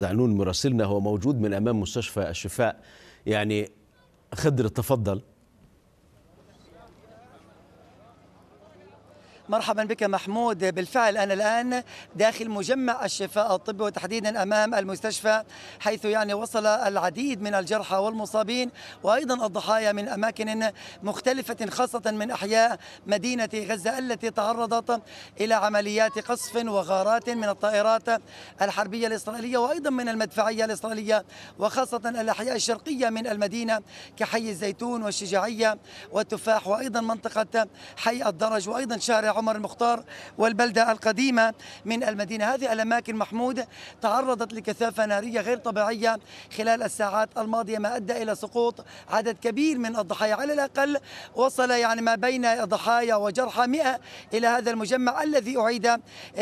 دعنون مراسلنا هو موجود من امام مستشفى الشفاء يعني خضر تفضل مرحبا بك محمود بالفعل أنا الآن داخل مجمع الشفاء الطبي وتحديدا أمام المستشفى حيث يعني وصل العديد من الجرحى والمصابين وأيضا الضحايا من أماكن مختلفة خاصة من أحياء مدينة غزة التي تعرضت إلى عمليات قصف وغارات من الطائرات الحربية الإسرائيلية وأيضا من المدفعية الإسرائيلية وخاصة الأحياء الشرقية من المدينة كحي الزيتون والشجاعية والتفاح وأيضا منطقة حي الدرج وأيضا شارع عمر المختار والبلدة القديمة من المدينة هذه الأماكن محمود تعرضت لكثافة نارية غير طبيعية خلال الساعات الماضية ما أدى إلى سقوط عدد كبير من الضحايا على الأقل وصل يعني ما بين ضحايا وجرحى 100 إلى هذا المجمع الذي أعيد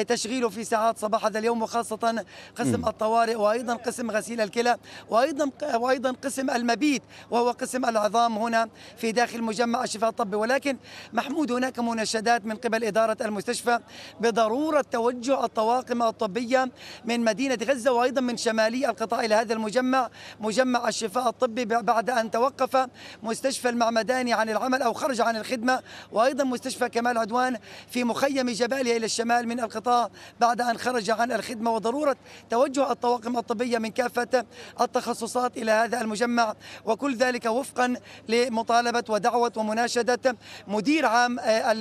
تشغيله في ساعات صباح هذا اليوم وخاصة قسم الطوارئ وأيضا قسم غسيل الكلى وأيضا وأيضا قسم المبيت وهو قسم العظام هنا في داخل مجمع الشفاء الطبي ولكن محمود هناك مناشدات من قبل إدارة المستشفى بضرورة توجه الطواقم الطبية من مدينة غزة وأيضا من شمالي القطاع إلى هذا المجمع مجمع الشفاء الطبي بعد أن توقف مستشفى المعمداني عن العمل أو خرج عن الخدمة وأيضا مستشفى كمال عدوان في مخيم جباليا إلى الشمال من القطاع بعد أن خرج عن الخدمة وضرورة توجه الطواقم الطبية من كافة التخصصات إلى هذا المجمع وكل ذلك وفقا لمطالبة ودعوة ومناشدة مدير عام آه،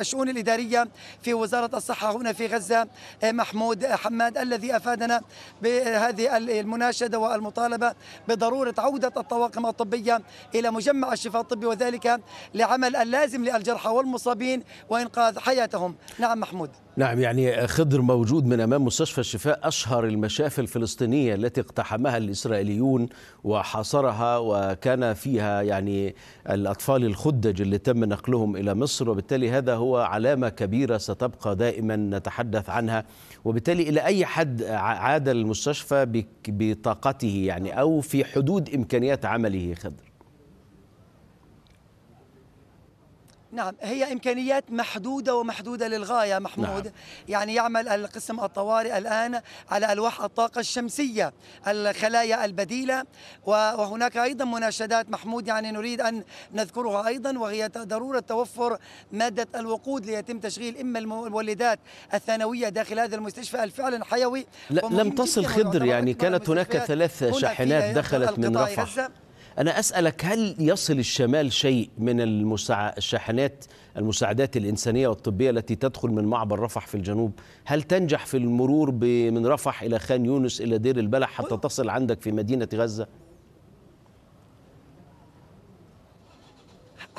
الشؤون الإدارية في وزارة الصحة هنا في غزة آه، محمود آه، حماد الذي أفادنا بهذه المناشدة والمطالبة بضرورة عودة الطواقم الطبية إلى مجمع الشفاء الطبي وذلك لعمل اللازم للجرحى والمصابين وإنقاذ حياتهم نعم محمود نعم يعني خضر موجود من امام مستشفى الشفاء اشهر المشافي الفلسطينيه التي اقتحمها الاسرائيليون وحاصرها وكان فيها يعني الاطفال الخدج اللي تم نقلهم الى مصر وبالتالي هذا هو علامه كبيره ستبقى دائما نتحدث عنها وبالتالي الى اي حد عاد المستشفى بطاقته يعني او في حدود امكانيات عمله خضر نعم هي إمكانيات محدودة ومحدودة للغاية محمود نعم. يعني يعمل القسم الطوارئ الآن على ألواح الطاقة الشمسية الخلايا البديلة وهناك أيضا مناشدات محمود يعني نريد أن نذكرها أيضا وهي ضرورة توفر مادة الوقود ليتم تشغيل إما المولدات الثانوية داخل هذا المستشفى الفعلا حيوي لم تصل خضر يعني كانت هناك ثلاث شاحنات دخلت من رفح أنا أسألك هل يصل الشمال شيء من الشاحنات المساعدات الإنسانية والطبية التي تدخل من معبر رفح في الجنوب هل تنجح في المرور ب... من رفح إلى خان يونس إلى دير البلح حتى أيوة. تصل عندك في مدينة غزة؟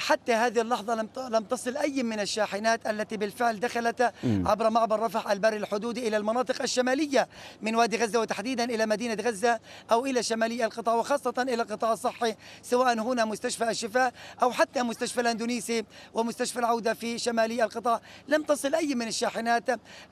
حتى هذه اللحظة لم لم تصل أي من الشاحنات التي بالفعل دخلت عبر معبر رفح البري الحدودي إلى المناطق الشمالية من وادي غزة وتحديدا إلى مدينة غزة أو إلى شمالي القطاع وخاصة إلى القطاع الصحي سواء هنا مستشفى الشفاء أو حتى مستشفى الأندونيسي ومستشفى العودة في شمالي القطاع لم تصل أي من الشاحنات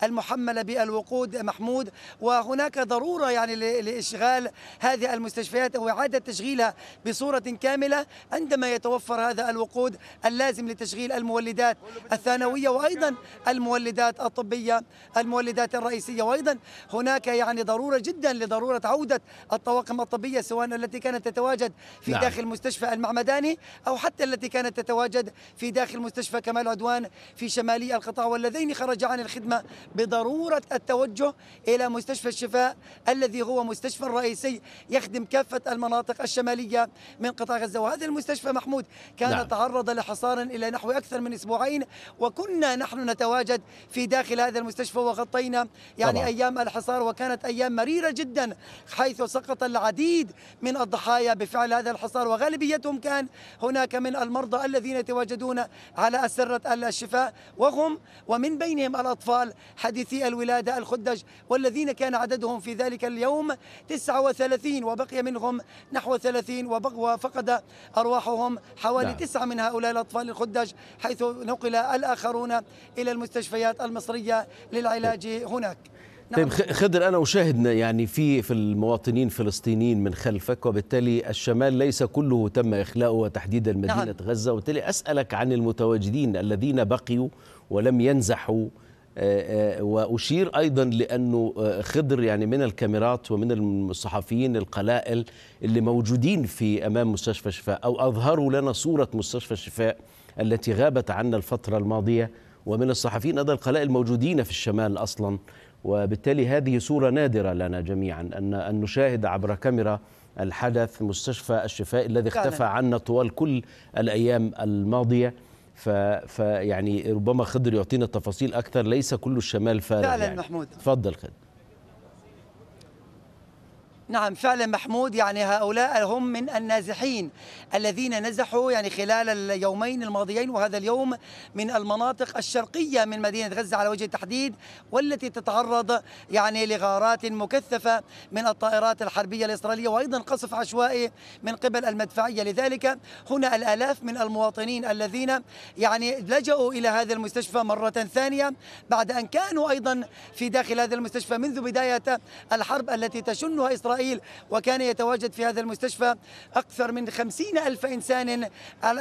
المحملة بالوقود محمود وهناك ضرورة يعني لإشغال هذه المستشفيات وإعادة تشغيلها بصورة كاملة عندما يتوفر هذا الوقود المجهود اللازم لتشغيل المولدات الثانوية وأيضا المولدات الطبية المولدات الرئيسية وأيضا هناك يعني ضرورة جدا لضرورة عودة الطواقم الطبية سواء التي كانت تتواجد في نعم. داخل مستشفى المعمداني أو حتى التي كانت تتواجد في داخل مستشفى كمال عدوان في شمالي القطاع والذين خرج عن الخدمة بضرورة التوجه إلى مستشفى الشفاء الذي هو مستشفى رئيسي يخدم كافة المناطق الشمالية من قطاع غزة وهذا المستشفى محمود كان نعم. تعرض تعرض لحصار إلى نحو أكثر من أسبوعين وكنا نحن نتواجد في داخل هذا المستشفى وغطينا يعني طبعا. أيام الحصار وكانت أيام مريرة جدا حيث سقط العديد من الضحايا بفعل هذا الحصار وغالبيتهم كان هناك من المرضى الذين يتواجدون على أسرة الشفاء وهم ومن بينهم الأطفال حديثي الولادة الخدج والذين كان عددهم في ذلك اليوم 39 وبقي منهم نحو 30 وفقد أرواحهم حوالي نعم. 9 من من هؤلاء الأطفال الخدج حيث نقل الآخرون إلى المستشفيات المصرية للعلاج هناك نعم. طيب خضر انا اشاهد يعني في في المواطنين فلسطينيين من خلفك وبالتالي الشمال ليس كله تم اخلاؤه وتحديدا مدينه نعم. غزه وبالتالي اسالك عن المتواجدين الذين بقيوا ولم ينزحوا آه، آه، وأشير أيضا لأنه آه، خضر يعني من الكاميرات ومن الصحفيين القلائل اللي موجودين في أمام مستشفى شفاء أو أظهروا لنا صورة مستشفى شفاء التي غابت عنا الفترة الماضية ومن الصحفيين أيضا القلائل الموجودين في الشمال أصلا وبالتالي هذه صورة نادرة لنا جميعا أن, أن نشاهد عبر كاميرا الحدث مستشفى الشفاء الذي اختفى عنا طوال كل الأيام الماضية فيعني ربما خضر يعطينا تفاصيل اكثر ليس كل الشمال فارغ فعلا يعني. محمود تفضل خضر نعم فعلا محمود يعني هؤلاء هم من النازحين الذين نزحوا يعني خلال اليومين الماضيين وهذا اليوم من المناطق الشرقية من مدينة غزة على وجه التحديد والتي تتعرض يعني لغارات مكثفة من الطائرات الحربية الإسرائيلية وأيضا قصف عشوائي من قبل المدفعية لذلك هنا الآلاف من المواطنين الذين يعني لجأوا إلى هذا المستشفى مرة ثانية بعد أن كانوا أيضا في داخل هذا المستشفى منذ بداية الحرب التي تشنها إسرائيل إسرائيل وكان يتواجد في هذا المستشفى أكثر من خمسين ألف إنسان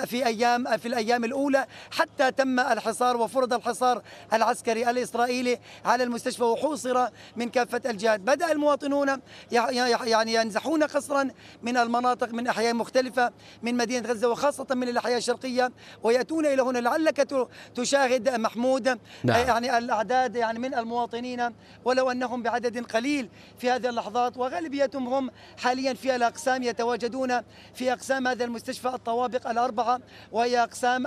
في أيام في الأيام الأولى حتى تم الحصار وفرض الحصار العسكري الإسرائيلي على المستشفى وحوصر من كافة الجهات بدأ المواطنون يعني ينزحون قصرا من المناطق من أحياء مختلفة من مدينة غزة وخاصة من الأحياء الشرقية ويأتون إلى هنا لعلك تشاهد محمود نعم. آه، يعني الأعداد يعني من المواطنين ولو أنهم بعدد قليل في هذه اللحظات وغالبية بقيتهم هم حاليا في الأقسام يتواجدون في أقسام هذا المستشفى الطوابق الأربعة وهي أقسام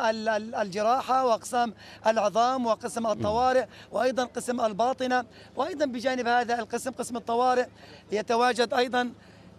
الجراحة وأقسام العظام وقسم الطوارئ وأيضا قسم الباطنة وأيضا بجانب هذا القسم قسم الطوارئ يتواجد أيضا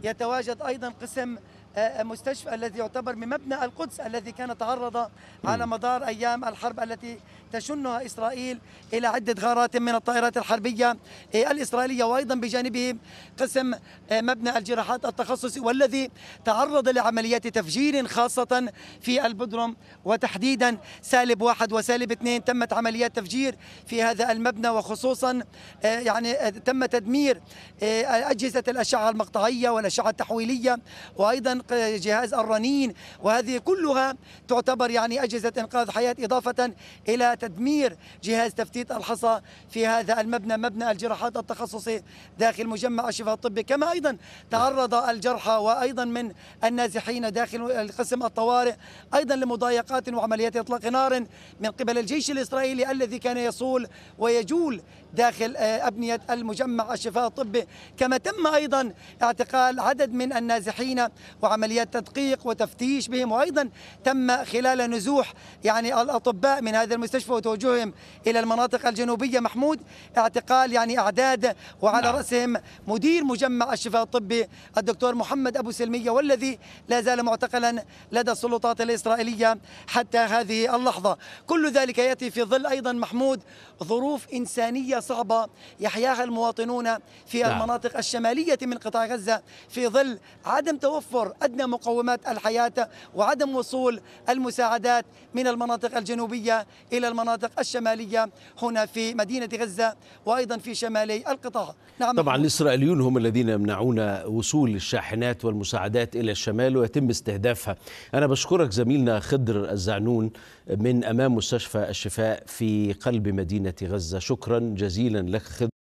يتواجد أيضا قسم آه، آه، مستشفى الذي يعتبر من مبنى القدس الذي كان تعرض على مدار أيام الحرب التي تشنها إسرائيل إلى عدة غارات من الطائرات الحربية إيه، الإسرائيلية وأيضا بجانبه قسم إيه، مبنى الجراحات التخصصي والذي تعرض لعمليات تفجير خاصة في البدرم وتحديدا سالب واحد وسالب اثنين تمت عمليات تفجير في هذا المبنى وخصوصا إيه، يعني تم تدمير أجهزة الأشعة المقطعية والأشعة التحويلية وأيضا جهاز الرنين وهذه كلها تعتبر يعني أجهزة إنقاذ حياة إضافة إلى تدمير جهاز تفتيت الحصى في هذا المبنى مبنى الجراحات التخصصي داخل مجمع الشفاء الطبي كما أيضا تعرض الجرحى وأيضا من النازحين داخل القسم الطوارئ أيضا لمضايقات وعمليات إطلاق نار من قبل الجيش الإسرائيلي الذي كان يصول ويجول داخل آه، أبنية المجمع الشفاء الطبي كما تم أيضا اعتقال عدد من النازحين وعمليات تدقيق وتفتيش بهم وأيضا تم خلال نزوح يعني الأطباء من هذا المستشفى وتوجههم إلى المناطق الجنوبية محمود اعتقال يعني أعداد وعلى نعم. رأسهم مدير مجمع الشفاء الطبي الدكتور محمد أبو سلمية والذي لا زال معتقلا لدى السلطات الإسرائيلية حتى هذه اللحظة كل ذلك يأتي في ظل أيضا محمود ظروف إنسانية صعبة يحياها المواطنون في لا. نعم. المناطق الشمالية من قطاع غزة في ظل عدم توفر أدنى مقومات الحياة وعدم وصول المساعدات من المناطق الجنوبية إلى المناطق الشمالية هنا في مدينة غزة وأيضا في شمالي القطاع نعم طبعا الإسرائيليون هم الذين يمنعون وصول الشاحنات والمساعدات إلى الشمال ويتم استهدافها أنا بشكرك زميلنا خضر الزعنون من أمام مستشفى الشفاء في قلب مدينة غزة شكرا جزيلا جزيلا لك خدمة